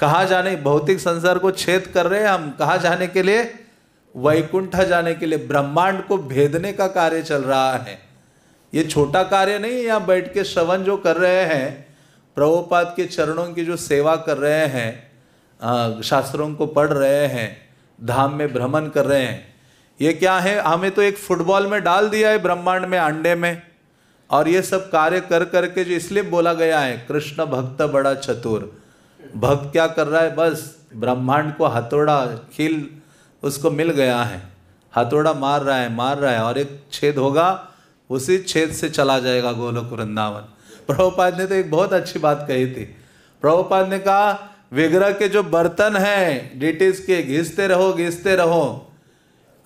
कहा जाने भौतिक संसार को छेद कर रहे हैं हम कहा जाने के लिए वैकुंठ जाने के लिए ब्रह्मांड को भेदने का कार्य चल रहा है ये छोटा कार्य नहीं यहाँ बैठ के श्रवण जो कर रहे हैं प्रभुपाद के चरणों की जो सेवा कर रहे हैं शास्त्रों को पढ़ रहे हैं धाम में भ्रमण कर रहे हैं ये क्या है हमें तो एक फुटबॉल में डाल दिया है ब्रह्मांड में अंडे में और ये सब कार्य कर करके जो इसलिए बोला गया है कृष्ण भक्त बड़ा चतुर भक्त क्या कर रहा है बस ब्रह्मांड को हथौड़ा खिल उसको मिल गया है हथौड़ा मार रहा है मार रहा है और एक छेद होगा उसी छेद से चला जाएगा गोलोक वृंदावन प्रभुपाद ने तो एक बहुत अच्छी बात कही थी प्रभुपाद ने कहा विग्रह के जो बर्तन हैं डिटेज के घिसते रहो घिसते रहो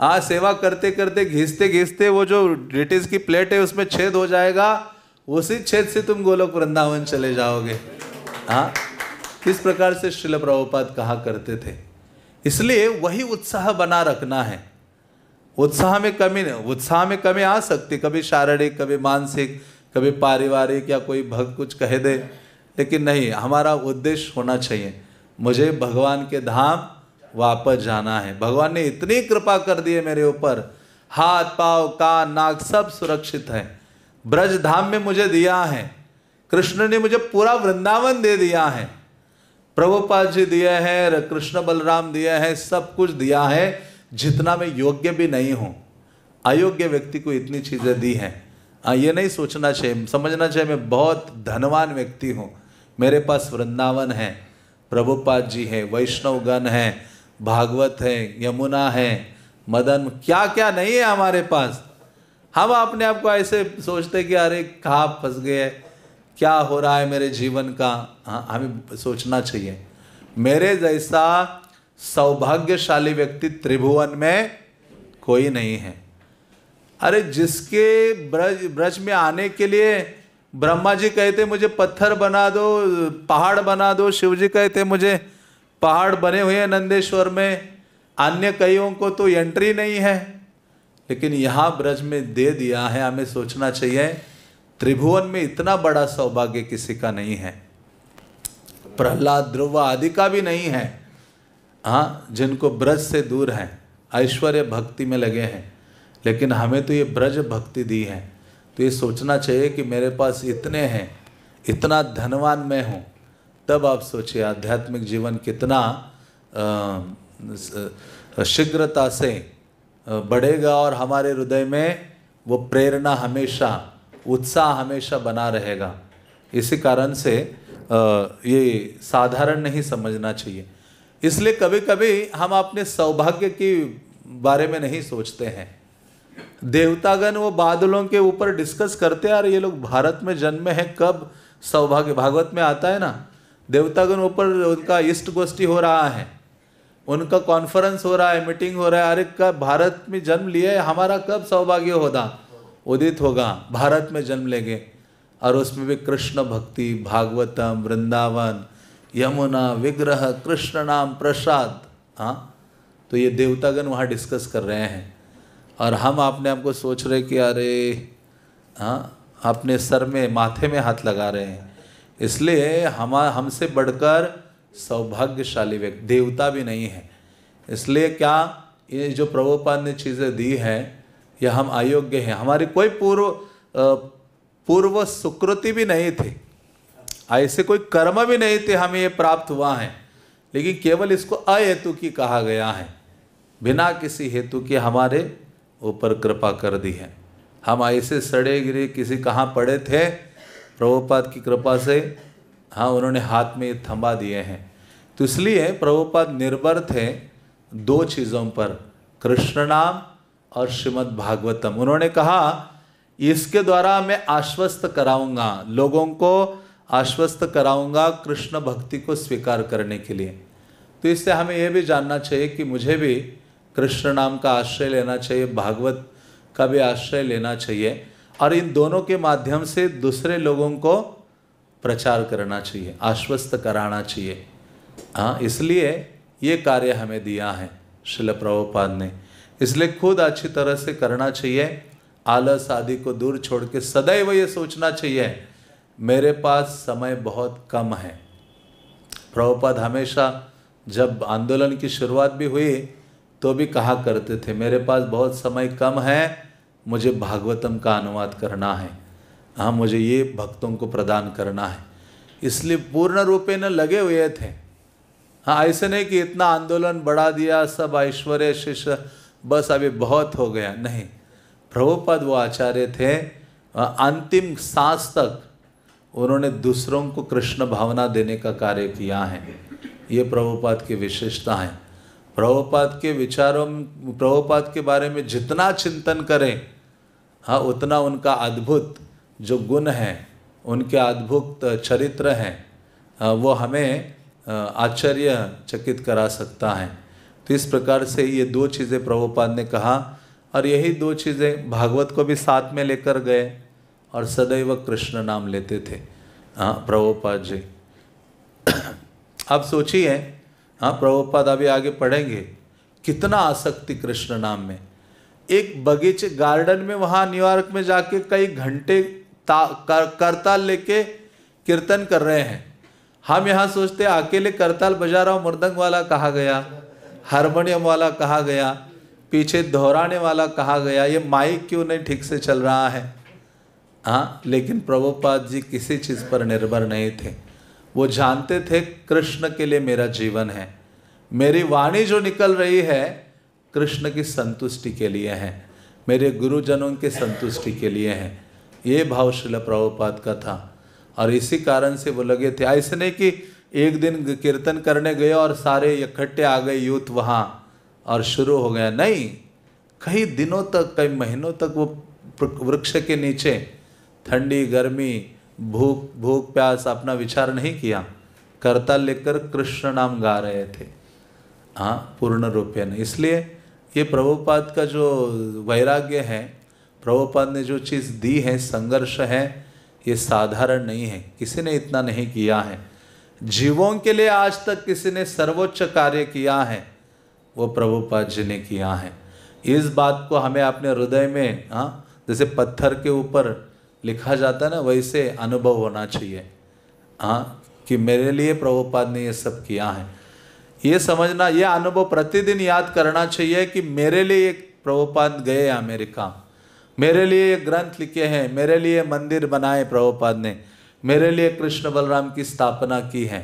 आ सेवा करते करते घिसते घिसते वो जो ब्रिटिश की प्लेट है उसमें छेद हो जाएगा उसी छेद से तुम गोलोक वृंदावन चले जाओगे हाँ किस प्रकार से शिल प्रभुपाद कहा करते थे इसलिए वही उत्साह बना रखना है उत्साह में कमी नहीं उत्साह में कमी आ सकती कभी शारीरिक कभी मानसिक कभी पारिवारिक या कोई भक्त कुछ कह दे लेकिन नहीं हमारा उद्देश्य होना चाहिए मुझे भगवान के धाम वापस जाना है भगवान ने इतनी कृपा कर दी है मेरे ऊपर हाथ पाव कान नाक सब सुरक्षित है ब्रज धाम में मुझे दिया है कृष्ण ने मुझे पूरा वृंदावन दे दिया है प्रभुपाद जी दिए हैं कृष्ण बलराम दिए हैं सब कुछ दिया है जितना मैं योग्य भी नहीं हूँ अयोग्य व्यक्ति को इतनी चीज़ें दी हैं ये नहीं सोचना चाहिए समझना चाहिए मैं बहुत धनवान व्यक्ति हूँ मेरे पास वृंदावन है प्रभुपाद जी है वैष्णवगण हैं भागवत है यमुना है मदन क्या क्या नहीं है हमारे पास हम अपने आप को ऐसे सोचते कि अरे कहाँ फंस गए क्या हो रहा है मेरे जीवन का हाँ हमें सोचना चाहिए मेरे जैसा सौभाग्यशाली व्यक्ति त्रिभुवन में कोई नहीं है अरे जिसके ब्रज ब्रज में आने के लिए ब्रह्मा जी कहते मुझे पत्थर बना दो पहाड़ बना दो शिव जी कहते मुझे पहाड़ बने हुए हैं नंदेश्वर में अन्य कईयों को तो एंट्री नहीं है लेकिन यहाँ ब्रज में दे दिया है हमें सोचना चाहिए त्रिभुवन में इतना बड़ा सौभाग्य किसी का नहीं है प्रहलाद ध्रुव आदि का भी नहीं है हाँ जिनको ब्रज से दूर हैं ऐश्वर्य भक्ति में लगे हैं लेकिन हमें तो ये ब्रज भक्ति दी है तो ये सोचना चाहिए कि मेरे पास इतने हैं इतना धनवान मैं हूँ तब आप सोचिए आध्यात्मिक जीवन कितना शीघ्रता से बढ़ेगा और हमारे हृदय में वो प्रेरणा हमेशा उत्साह हमेशा बना रहेगा इसी कारण से ये साधारण नहीं समझना चाहिए इसलिए कभी कभी हम अपने सौभाग्य के बारे में नहीं सोचते हैं देवतागण वो बादलों के ऊपर डिस्कस करते हैं और ये लोग भारत में जन्मे हैं कब सौभाग्य भागवत में आता है ना देवतागण ऊपर उनका इष्ट गोष्ठी हो रहा है उनका कॉन्फ्रेंस हो रहा है मीटिंग हो रहा है अरे कब भारत में जन्म लिए हमारा कब सौभाग्य होगा उदित होगा भारत में जन्म लेंगे और उसमें भी कृष्ण भक्ति भागवतम वृंदावन यमुना विग्रह कृष्ण नाम प्रसाद हाँ तो ये देवतागण वहाँ डिस्कस कर रहे हैं और हम अपने आप को सोच रहे कि अरे हाँ अपने सर में माथे में हाथ लगा रहे हैं इसलिए हम हमसे बढ़कर सौभाग्यशाली व्यक्ति देवता भी नहीं है इसलिए क्या ये जो प्रभुपाद ने चीज़ें दी हैं यह हम अयोग्य हैं हमारी कोई पूर्व पूर्व सुकृति भी नहीं थी ऐसे कोई कर्म भी नहीं थे हमें ये प्राप्त हुआ है लेकिन केवल इसको अहेतु की कहा गया है बिना किसी हेतु के हमारे ऊपर कृपा कर दी है हम ऐसे सड़े गिरे किसी कहाँ पड़े थे प्रभुपाद की कृपा से हाँ उन्होंने हाथ में थंबा दिए हैं तो इसलिए प्रभुपाद निर्भर थे दो चीज़ों पर कृष्ण नाम और श्रीमद् भागवतम उन्होंने कहा इसके द्वारा मैं आश्वस्त कराऊंगा लोगों को आश्वस्त कराऊंगा कृष्ण भक्ति को स्वीकार करने के लिए तो इससे हमें यह भी जानना चाहिए कि मुझे भी कृष्ण नाम का आश्रय लेना चाहिए भागवत का भी आश्रय लेना चाहिए और इन दोनों के माध्यम से दूसरे लोगों को प्रचार करना चाहिए आश्वस्त कराना चाहिए हाँ इसलिए ये कार्य हमें दिया है शिल प्रभुपाद ने इसलिए खुद अच्छी तरह से करना चाहिए आलस आदि को दूर छोड़ के सदैव ये सोचना चाहिए मेरे पास समय बहुत कम है प्रभुपाद हमेशा जब आंदोलन की शुरुआत भी हुई तो भी कहा करते थे मेरे पास बहुत समय कम है मुझे भागवतम का अनुवाद करना है हाँ मुझे ये भक्तों को प्रदान करना है इसलिए पूर्ण रूपे न लगे हुए थे हाँ ऐसे नहीं कि इतना आंदोलन बढ़ा दिया सब ऐश्वर्य शिष्य बस अभी बहुत हो गया नहीं प्रभुपद वो आचार्य थे अंतिम सांस तक उन्होंने दूसरों को कृष्ण भावना देने का कार्य किया है ये प्रभुपद की विशेषता है प्रभुपाद के विचारों प्रभुपाद के बारे में जितना चिंतन करें हाँ उतना उनका अद्भुत जो गुण हैं उनके अद्भुत चरित्र हैं हाँ, वो हमें आश्चर्य चकित करा सकता है तो इस प्रकार से ये दो चीज़ें प्रभुपाद ने कहा और यही दो चीज़ें भागवत को भी साथ में लेकर गए और सदैव कृष्ण नाम लेते थे हाँ प्रभुपाद जी आप सोचिए हाँ प्रभुपाद अभी आगे पढ़ेंगे कितना आसक्ति कृष्ण नाम में एक बगीचे गार्डन में वहाँ न्यूयॉर्क में जाके कई घंटे कर, करताल लेके कीर्तन कर रहे हैं हम यहाँ सोचते अकेले करताल बजा रहा हूँ मृदंग वाला कहा गया हारमोनियम वाला कहा गया पीछे दोहराने वाला कहा गया ये माइक क्यों नहीं ठीक से चल रहा है हाँ लेकिन प्रभुपाद जी किसी चीज़ पर निर्भर नहीं थे वो जानते थे कृष्ण के लिए मेरा जीवन है मेरी वाणी जो निकल रही है कृष्ण की संतुष्टि के लिए है मेरे गुरुजनों की संतुष्टि के लिए है ये भाव शिल प्रभुपाद का था और इसी कारण से वो लगे थे ऐसे नहीं कि एक दिन कीर्तन करने गए और सारे इकट्ठे आ गए यूथ वहाँ और शुरू हो गया नहीं कई दिनों तक कई महीनों तक वो वृक्ष के नीचे ठंडी गर्मी भूख भूख प्यास अपना विचार नहीं किया कर्ता लेकर कृष्ण नाम गा रहे थे हाँ पूर्ण न इसलिए ये प्रभुपाद का जो वैराग्य है प्रभुपाद ने जो चीज़ दी है संघर्ष है ये साधारण नहीं है किसी ने इतना नहीं किया है जीवों के लिए आज तक किसी ने सर्वोच्च कार्य किया है वो प्रभुपाद जी ने किया है इस बात को हमें अपने हृदय में हाँ जैसे पत्थर के ऊपर लिखा जाता है ना वैसे अनुभव होना चाहिए हाँ कि मेरे लिए प्रभुपाद ने ये सब किया है ये समझना ये अनुभव प्रतिदिन याद करना चाहिए कि मेरे लिए एक प्रभुपाद गए अमेरिका मेरे लिए ये ग्रंथ लिखे हैं मेरे लिए मंदिर बनाए प्रभुपाद ने मेरे लिए कृष्ण बलराम की स्थापना की है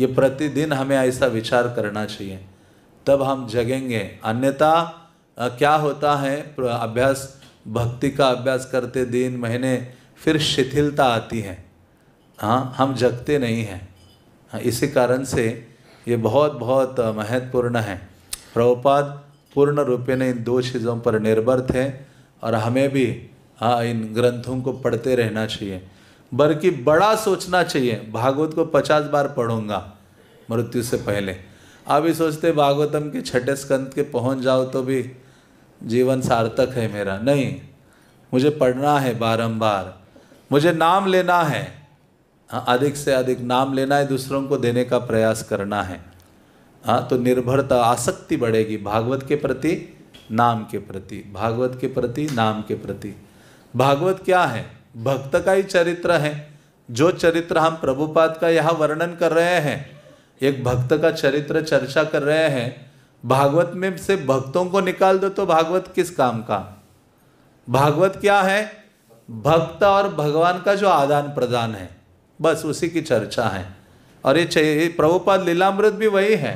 ये प्रतिदिन हमें ऐसा विचार करना चाहिए तब हम जगेंगे अन्यथा क्या होता है अभ्यास भक्ति का अभ्यास करते दिन महीने फिर शिथिलता आती है हाँ हम जगते नहीं हैं हाँ इसी कारण से ये बहुत बहुत महत्वपूर्ण है प्रभुपाद पूर्ण ने इन दो चीज़ों पर निर्भर थे और हमें भी हाँ इन ग्रंथों को पढ़ते रहना चाहिए बल्कि बड़ा सोचना चाहिए भागवत को पचास बार पढ़ूंगा मृत्यु से पहले अभी सोचते भागवतम के छठे स्कंद के पहुंच जाओ तो भी जीवन सार्थक है मेरा नहीं मुझे पढ़ना है बारंबार मुझे नाम लेना है हाँ अधिक से अधिक नाम लेना है दूसरों को देने का प्रयास करना है हाँ तो निर्भरता आसक्ति बढ़ेगी भागवत के प्रति नाम के प्रति भागवत के प्रति नाम के प्रति भागवत क्या है भक्त का ही चरित्र है जो चरित्र हम प्रभुपाद का यहाँ वर्णन कर रहे हैं एक भक्त का चरित्र चर्चा कर रहे हैं भागवत में से भक्तों को निकाल दो तो भागवत किस काम का भागवत क्या है भक्त और भगवान का जो आदान प्रदान है बस उसी की चर्चा है और ये प्रभुपाद लीलामृत भी वही है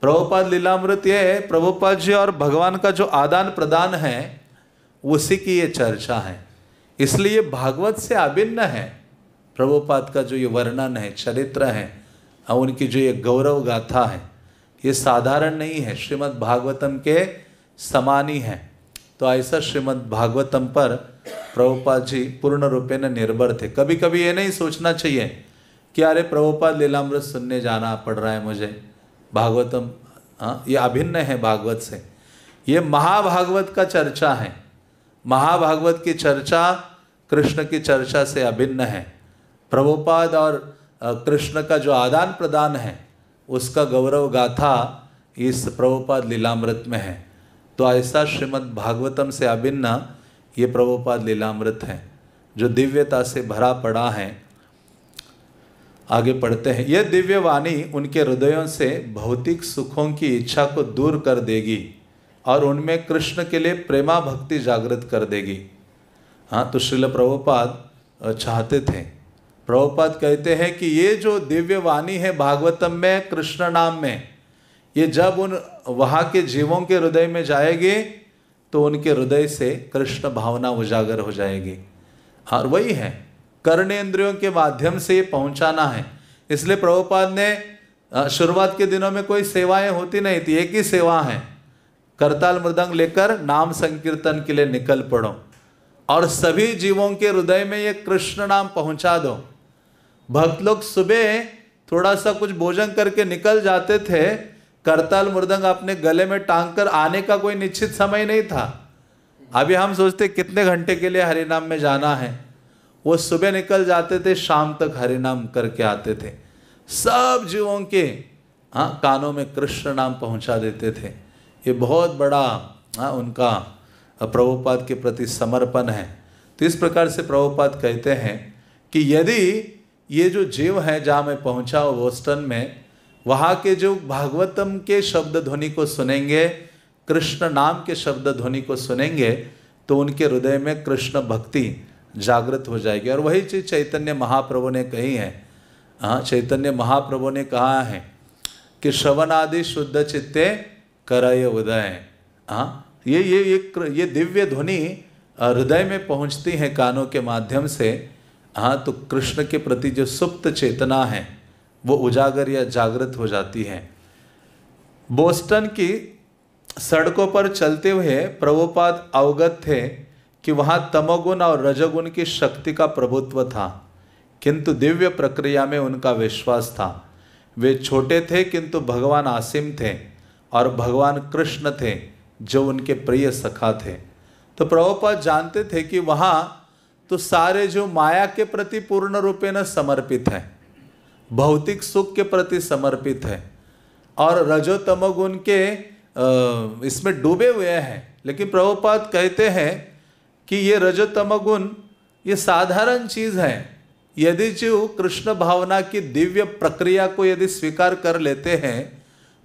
प्रभुपाद लीलामृत ये है प्रभुपाद जी और भगवान का जो आदान प्रदान है उसी की ये चर्चा है इसलिए भागवत से अभिन्न है प्रभुपाद का जो ये वर्णन है चरित्र है और उनकी जो ये गौरव गाथा है ये साधारण नहीं है श्रीमद् भागवतम के समानी है तो ऐसा श्रीमद् भागवतम पर प्रभुपाद जी पूर्ण रूपे न निर्भर थे कभी कभी ये नहीं सोचना चाहिए कि अरे प्रभुपाद लीलामृत सुनने जाना पड़ रहा है मुझे भागवतम हाँ ये अभिन्न है भागवत से ये महाभागवत का चर्चा है महाभागवत की चर्चा कृष्ण की चर्चा से अभिन्न है प्रभुपाद और कृष्ण का जो आदान प्रदान है उसका गौरव गाथा इस प्रभुपाद लीलामृत में है तो ऐसा श्रीमद् भागवतम से अभिन्न ये प्रभुपाद लीलामृत है जो दिव्यता से भरा पड़ा है आगे पढ़ते हैं यह दिव्य वाणी उनके हृदयों से भौतिक सुखों की इच्छा को दूर कर देगी और उनमें कृष्ण के लिए प्रेमा भक्ति जागृत कर देगी हाँ तो श्रील प्रभुपाद चाहते थे प्रभुपाद कहते हैं कि ये जो दिव्य वाणी है भागवतम में कृष्ण नाम में ये जब उन वहाँ के जीवों के हृदय में जाएगी तो उनके हृदय से कृष्ण भावना उजागर हो जाएगी और वही है कर्णेंद्रियों के माध्यम से पहुँचाना है इसलिए प्रभुपाद ने शुरुआत के दिनों में कोई सेवाएं होती नहीं थी एक ही सेवा है करताल मृदंग लेकर नाम संकीर्तन के लिए निकल पड़ो और सभी जीवों के हृदय में ये कृष्ण नाम पहुंचा दो भक्त लोग सुबह थोड़ा सा कुछ भोजन करके निकल जाते थे करताल मृदंग अपने गले में टांग कर आने का कोई निश्चित समय नहीं था अभी हम सोचते कितने घंटे के लिए हरिनाम में जाना है वो सुबह निकल जाते थे शाम तक हरिनाम करके आते थे सब जीवों के हाँ कानों में कृष्ण नाम पहुंचा देते थे ये बहुत बड़ा हाँ उनका प्रभुपाद के प्रति समर्पण है तो इस प्रकार से प्रभुपाद कहते हैं कि यदि ये जो जीव है जहाँ मैं पहुँचा हूँ बोस्टन में वहाँ के जो भागवतम के शब्द ध्वनि को सुनेंगे कृष्ण नाम के शब्द ध्वनि को सुनेंगे तो उनके हृदय में कृष्ण भक्ति जागृत हो जाएगी और वही चीज़ चैतन्य महाप्रभु ने कही है हाँ चैतन्य महाप्रभु ने कहा है कि श्रवणादि शुद्ध चित्ते करय उदय हाँ ये ये ये ये दिव्य ध्वनि हृदय में पहुंचती है कानों के माध्यम से हाँ तो कृष्ण के प्रति जो सुप्त चेतना है वो उजागर या जागृत हो जाती है बोस्टन की सड़कों पर चलते हुए प्रभुपाद अवगत थे कि वहाँ तमोगुण और रजोगुण की शक्ति का प्रभुत्व था किंतु दिव्य प्रक्रिया में उनका विश्वास था वे छोटे थे किंतु भगवान आसिम थे और भगवान कृष्ण थे जो उनके प्रिय सखा थे तो प्रभुपाद जानते थे कि वहाँ तो सारे जो माया के प्रति पूर्ण रूपे न समर्पित हैं भौतिक सुख के प्रति समर्पित है और रजोतम के इसमें डूबे हुए हैं लेकिन प्रभुपाद कहते हैं कि ये रजोतम ये साधारण चीज़ है यदि जो कृष्ण भावना की दिव्य प्रक्रिया को यदि स्वीकार कर लेते हैं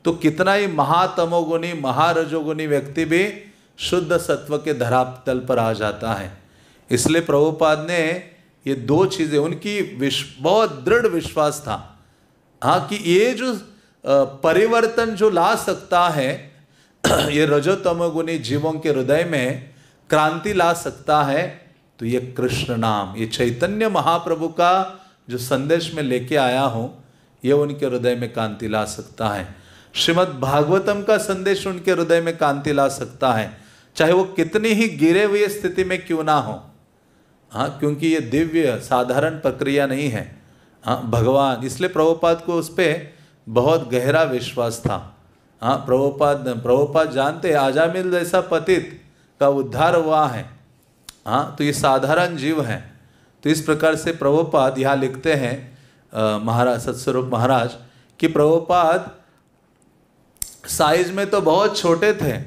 तो कितना ही महातमोगुणी महारजोगुणी व्यक्ति भी शुद्ध सत्व के धरातल पर आ जाता है इसलिए प्रभुपाद ने ये दो चीज़ें उनकी विश्व बहुत दृढ़ विश्वास था हाँ कि ये जो परिवर्तन जो ला सकता है [clears throat] ये रजोतमगुणी जीवों के हृदय में क्रांति ला सकता है तो ये कृष्ण नाम ये चैतन्य महाप्रभु का जो संदेश में लेके आया हूँ ये उनके हृदय में कांति ला सकता है श्रीमद् भागवतम का संदेश उनके हृदय में कांति ला सकता है चाहे वो कितनी ही गिरे हुए स्थिति में क्यों ना हो हाँ क्योंकि ये दिव्य साधारण प्रक्रिया नहीं है हाँ भगवान इसलिए प्रभुपाद को उस पर बहुत गहरा विश्वास था हाँ प्रभुपाद प्रभुपाद जानते आजामिल जैसा पतित का उद्धार हुआ है हाँ तो ये साधारण जीव है तो इस प्रकार से प्रभुपाद यहाँ लिखते हैं महाराज सत्स्वरूप महाराज कि प्रभुपाद साइज में तो बहुत छोटे थे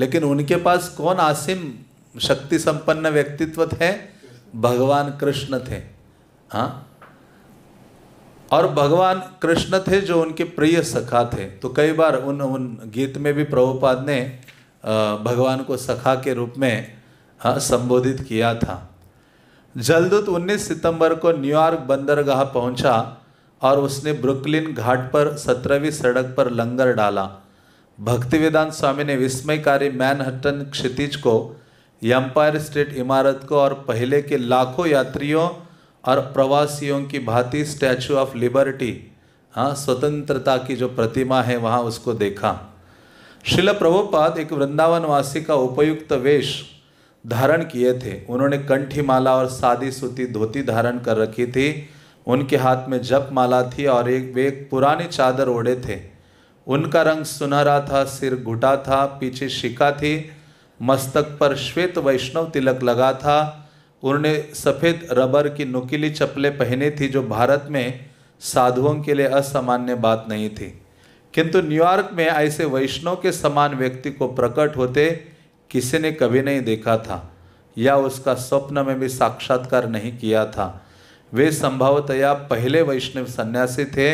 लेकिन उनके पास कौन आसिम शक्ति संपन्न व्यक्तित्व थे भगवान कृष्ण थे हाँ और भगवान कृष्ण थे जो उनके प्रिय सखा थे तो कई बार उन उन गीत में भी प्रभुपाद ने भगवान को सखा के रूप में हाँ, संबोधित किया था जलदूत 19 सितंबर को न्यूयॉर्क बंदरगाह पहुंचा और उसने ब्रुकलिन घाट पर सत्रहवीं सड़क पर लंगर डाला भक्तिवेदांत स्वामी ने विस्मयकारी मैनहट्टन क्षितिज को एम्पायर स्टेट इमारत को और पहले के लाखों यात्रियों और प्रवासियों की भांति स्टैचू ऑफ लिबर्टी हाँ स्वतंत्रता की जो प्रतिमा है वहाँ उसको देखा शिल प्रभुपाद एक वृंदावनवासी का उपयुक्त वेश धारण किए थे उन्होंने कंठी माला और सादी सूती धोती धारण कर रखी थी उनके हाथ में जप माला थी और एक वे एक पुरानी चादर ओढ़े थे उनका रंग सुनहरा था सिर घुटा था पीछे शिका थी मस्तक पर श्वेत वैष्णव तिलक लगा था उन्होंने सफ़ेद रबर की नुकीली चप्पलें पहनी थी जो भारत में साधुओं के लिए असामान्य बात नहीं थी किंतु न्यूयॉर्क में ऐसे वैष्णव के समान व्यक्ति को प्रकट होते किसी ने कभी नहीं देखा था या उसका स्वप्न में भी साक्षात्कार नहीं किया था वे संभवतया पहले वैष्णव सन्यासी थे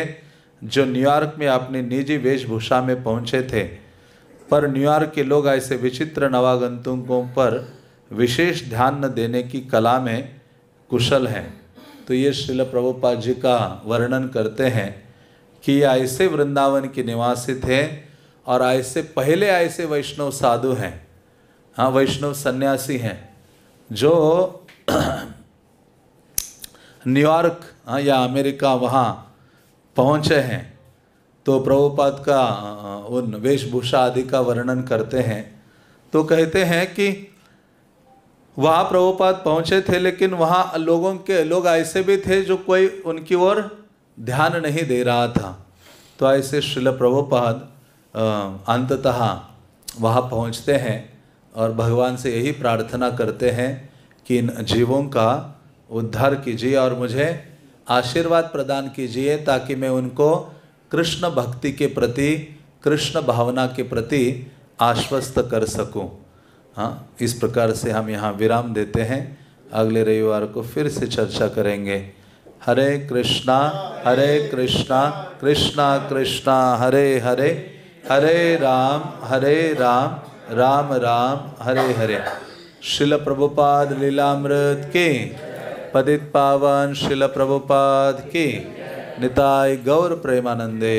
जो न्यूयॉर्क में अपनी निजी वेशभूषा में पहुंचे थे पर न्यूयॉर्क के लोग ऐसे विचित्र नवागंतुकों पर विशेष ध्यान न देने की कला में कुशल हैं तो ये शिल प्रभुपा जी का वर्णन करते हैं कि ये ऐसे वृंदावन के निवासी थे और ऐसे पहले ऐसे वैष्णव साधु हैं हाँ वैष्णव सन्यासी हैं जो न्यूयॉर्क [clears throat] हाँ, या अमेरिका वहाँ पहुँचे हैं तो प्रभुपाद का उन वेशभूषा आदि का वर्णन करते हैं तो कहते हैं कि वहाँ प्रभुपाद पहुँचे थे लेकिन वहाँ लोगों के लोग ऐसे भी थे जो कोई उनकी ओर ध्यान नहीं दे रहा था तो ऐसे शिल प्रभुपाद अंततः वहाँ पहुँचते हैं और भगवान से यही प्रार्थना करते हैं कि इन जीवों का उद्धार कीजिए और मुझे आशीर्वाद प्रदान कीजिए ताकि मैं उनको कृष्ण भक्ति के प्रति कृष्ण भावना के प्रति आश्वस्त कर सकूं हाँ इस प्रकार से हम यहाँ विराम देते हैं अगले रविवार को फिर से चर्चा करेंगे हरे कृष्णा हरे कृष्णा कृष्णा कृष्णा हरे हरे हरे राम हरे राम राम राम हरे हरे शिल प्रभुपाद लीलामृत के पदित पावन शिल प्रभुपाद के નિતાય ગૌર પ્રેમાનંદે